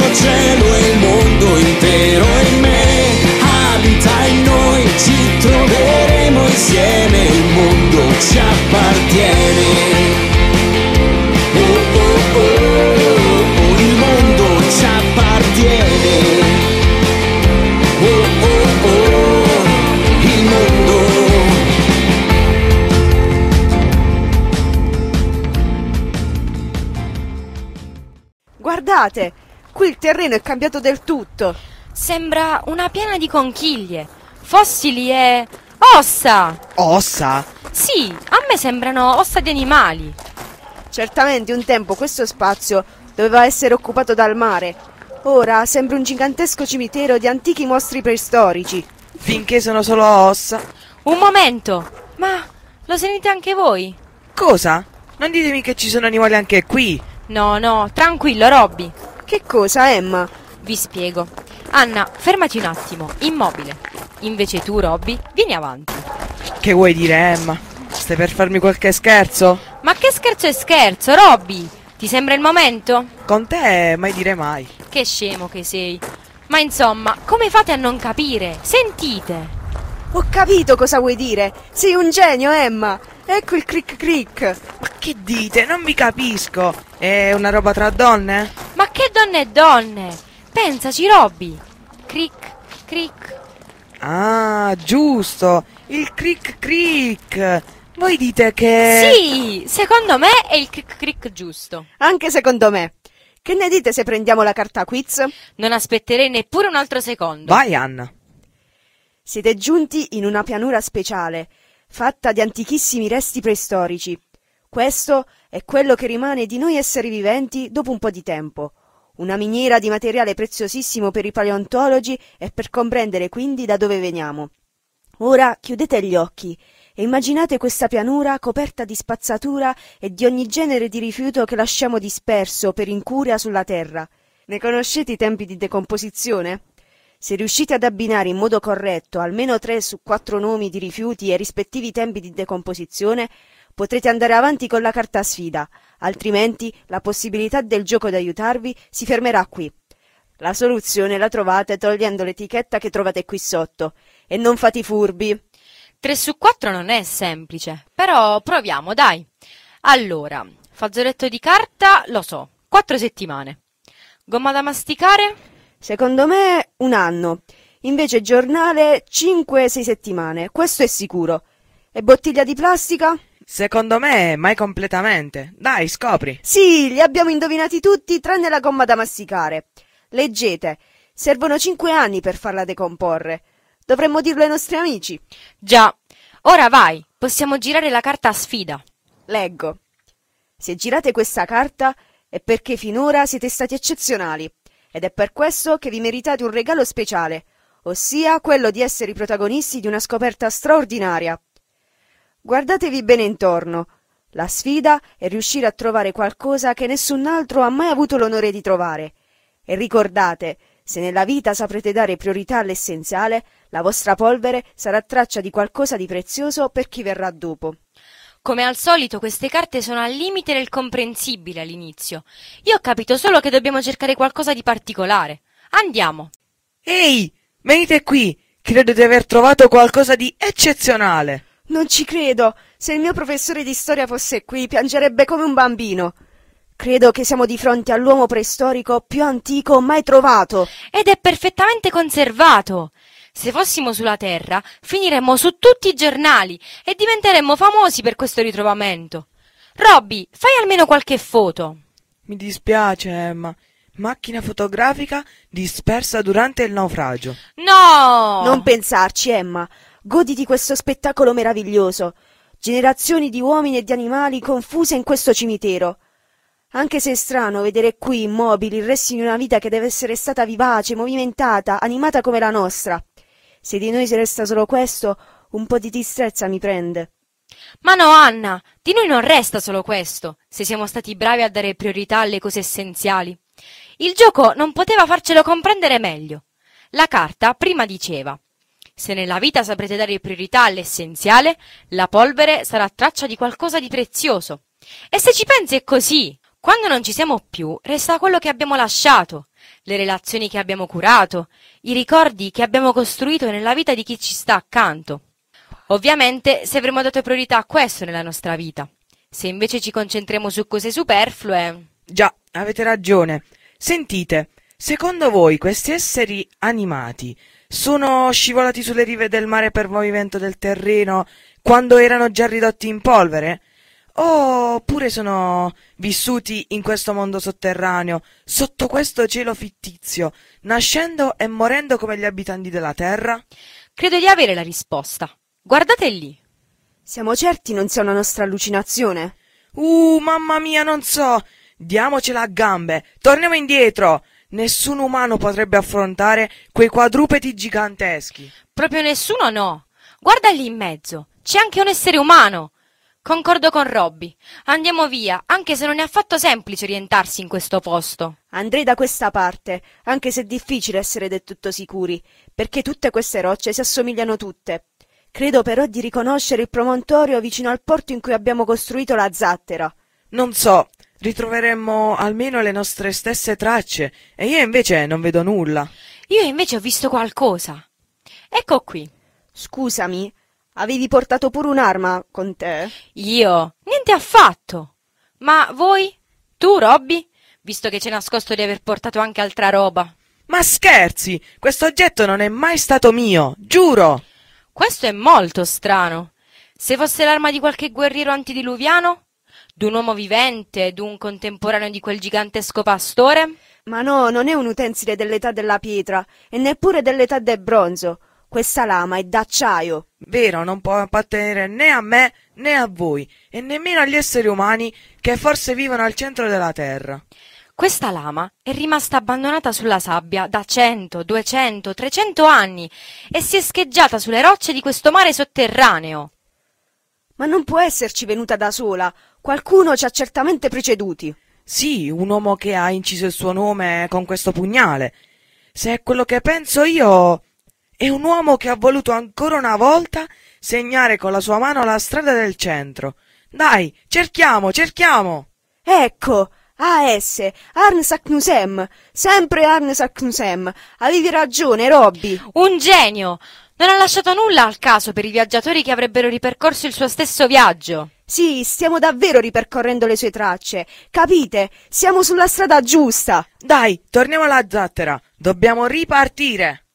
stesso cielo e il mondo intero in me abita in noi, ci troveremo insieme, il mondo ci appartiene. Oh, oh, oh, il mondo ci Guardate! qui il terreno è cambiato del tutto. Sembra una piena di conchiglie, fossili e ossa. Ossa? Sì, a me sembrano ossa di animali. Certamente un tempo questo spazio doveva essere occupato dal mare. Ora sembra un gigantesco cimitero di antichi mostri preistorici. Finché sono solo ossa. Un momento, ma lo sentite anche voi? Cosa? Non ditemi che ci sono animali anche qui. No, no, tranquillo, Robby. Che cosa, Emma? Vi spiego. Anna, fermati un attimo, immobile. Invece tu, Robby, vieni avanti. Che vuoi dire, Emma? Stai per farmi qualche scherzo? Ma che scherzo è scherzo, Robby? Ti sembra il momento? Con te mai dire mai. Che scemo che sei. Ma insomma, come fate a non capire? Sentite. Ho capito cosa vuoi dire. Sei un genio, Emma. Ecco il cric cric. Ma che dite? Non vi capisco. È una roba tra donne? Ma che donne e donne? Pensaci, Robby. Cric, cric. Ah, giusto. Il cric cric. Voi dite che... Sì, secondo me è il cric cric giusto. Anche secondo me. Che ne dite se prendiamo la carta quiz? Non aspetterei neppure un altro secondo. Vai, Anna. Siete giunti in una pianura speciale, fatta di antichissimi resti preistorici. Questo è... È quello che rimane di noi esseri viventi dopo un po' di tempo. Una miniera di materiale preziosissimo per i paleontologi e per comprendere quindi da dove veniamo. Ora chiudete gli occhi e immaginate questa pianura coperta di spazzatura e di ogni genere di rifiuto che lasciamo disperso per incuria sulla terra. Ne conoscete i tempi di decomposizione? Se riuscite ad abbinare in modo corretto almeno tre su quattro nomi di rifiuti e rispettivi tempi di decomposizione, potrete andare avanti con la carta sfida, altrimenti la possibilità del gioco d'aiutarvi si fermerà qui. La soluzione la trovate togliendo l'etichetta che trovate qui sotto. E non fate i furbi. 3 su 4 non è semplice, però proviamo, dai. Allora, fazzoletto di carta, lo so, 4 settimane. Gomma da masticare? Secondo me un anno. Invece giornale 5-6 settimane, questo è sicuro. E bottiglia di plastica? Secondo me, mai completamente. Dai, scopri. Sì, li abbiamo indovinati tutti, tranne la gomma da masticare. Leggete, servono cinque anni per farla decomporre. Dovremmo dirlo ai nostri amici. Già. Ora vai, possiamo girare la carta a sfida. Leggo. Se girate questa carta è perché finora siete stati eccezionali ed è per questo che vi meritate un regalo speciale, ossia quello di essere i protagonisti di una scoperta straordinaria. Guardatevi bene intorno. La sfida è riuscire a trovare qualcosa che nessun altro ha mai avuto l'onore di trovare. E ricordate, se nella vita saprete dare priorità all'essenziale, la vostra polvere sarà traccia di qualcosa di prezioso per chi verrà dopo. Come al solito queste carte sono al limite del comprensibile all'inizio. Io ho capito solo che dobbiamo cercare qualcosa di particolare. Andiamo. Ehi, venite qui. Credo di aver trovato qualcosa di eccezionale. Non ci credo! Se il mio professore di storia fosse qui, piangerebbe come un bambino. Credo che siamo di fronte all'uomo preistorico più antico mai trovato. Ed è perfettamente conservato. Se fossimo sulla Terra, finiremmo su tutti i giornali e diventeremmo famosi per questo ritrovamento. Robby, fai almeno qualche foto. Mi dispiace, Emma. Macchina fotografica dispersa durante il naufragio. No! Non pensarci, Emma. Goditi questo spettacolo meraviglioso. Generazioni di uomini e di animali confuse in questo cimitero. Anche se è strano vedere qui immobili il resto di una vita che deve essere stata vivace, movimentata, animata come la nostra. Se di noi si resta solo questo, un po' di tristezza mi prende. Ma no, Anna, di noi non resta solo questo, se siamo stati bravi a dare priorità alle cose essenziali. Il gioco non poteva farcelo comprendere meglio. La carta prima diceva se nella vita saprete dare priorità all'essenziale, la polvere sarà traccia di qualcosa di prezioso. E se ci pensi è così. Quando non ci siamo più, resta quello che abbiamo lasciato, le relazioni che abbiamo curato, i ricordi che abbiamo costruito nella vita di chi ci sta accanto. Ovviamente, se avremo dato priorità a questo nella nostra vita. Se invece ci concentriamo su cose superflue... Già, avete ragione. Sentite, secondo voi questi esseri animati sono scivolati sulle rive del mare per movimento del terreno quando erano già ridotti in polvere? Oppure oh, sono vissuti in questo mondo sotterraneo, sotto questo cielo fittizio, nascendo e morendo come gli abitanti della Terra? Credo di avere la risposta. Guardate lì. Siamo certi non sia una nostra allucinazione? Uh, mamma mia, non so. Diamocela a gambe. Torniamo indietro. Nessun umano potrebbe affrontare quei quadrupedi giganteschi. Proprio nessuno no. Guarda lì in mezzo. C'è anche un essere umano. Concordo con Robby. Andiamo via, anche se non è affatto semplice orientarsi in questo posto. Andrei da questa parte, anche se è difficile essere del tutto sicuri, perché tutte queste rocce si assomigliano tutte. Credo però di riconoscere il promontorio vicino al porto in cui abbiamo costruito la zattera. Non so, ritroveremmo almeno le nostre stesse tracce, e io invece non vedo nulla. Io invece ho visto qualcosa. Ecco qui. Scusami, avevi portato pure un'arma con te? Io? Niente affatto. Ma voi? Tu, Robby? Visto che c'è nascosto di aver portato anche altra roba. Ma scherzi! Questo oggetto non è mai stato mio, giuro! Questo è molto strano. Se fosse l'arma di qualche guerriero antidiluviano, d'un uomo vivente, d'un contemporaneo di quel gigantesco pastore? Ma no, non è un utensile dell'età della pietra e neppure dell'età del bronzo. Questa lama è d'acciaio. Vero, non può appartenere né a me né a voi e nemmeno agli esseri umani che forse vivono al centro della terra. Questa lama è rimasta abbandonata sulla sabbia da cento, duecento, trecento anni e si è scheggiata sulle rocce di questo mare sotterraneo. Ma non può esserci venuta da sola. Qualcuno ci ha certamente preceduti. Sì, un uomo che ha inciso il suo nome con questo pugnale. Se è quello che penso io, è un uomo che ha voluto ancora una volta segnare con la sua mano la strada del centro. Dai, cerchiamo, cerchiamo. Ecco, AS, Arnes Acnusem, sempre Arnes Acnusem. Avevi ragione, Robby. Un genio. Non ha lasciato nulla al caso per i viaggiatori che avrebbero ripercorso il suo stesso viaggio. Sì, stiamo davvero ripercorrendo le sue tracce. Capite? Siamo sulla strada giusta. Dai, torniamo alla zattera. Dobbiamo ripartire.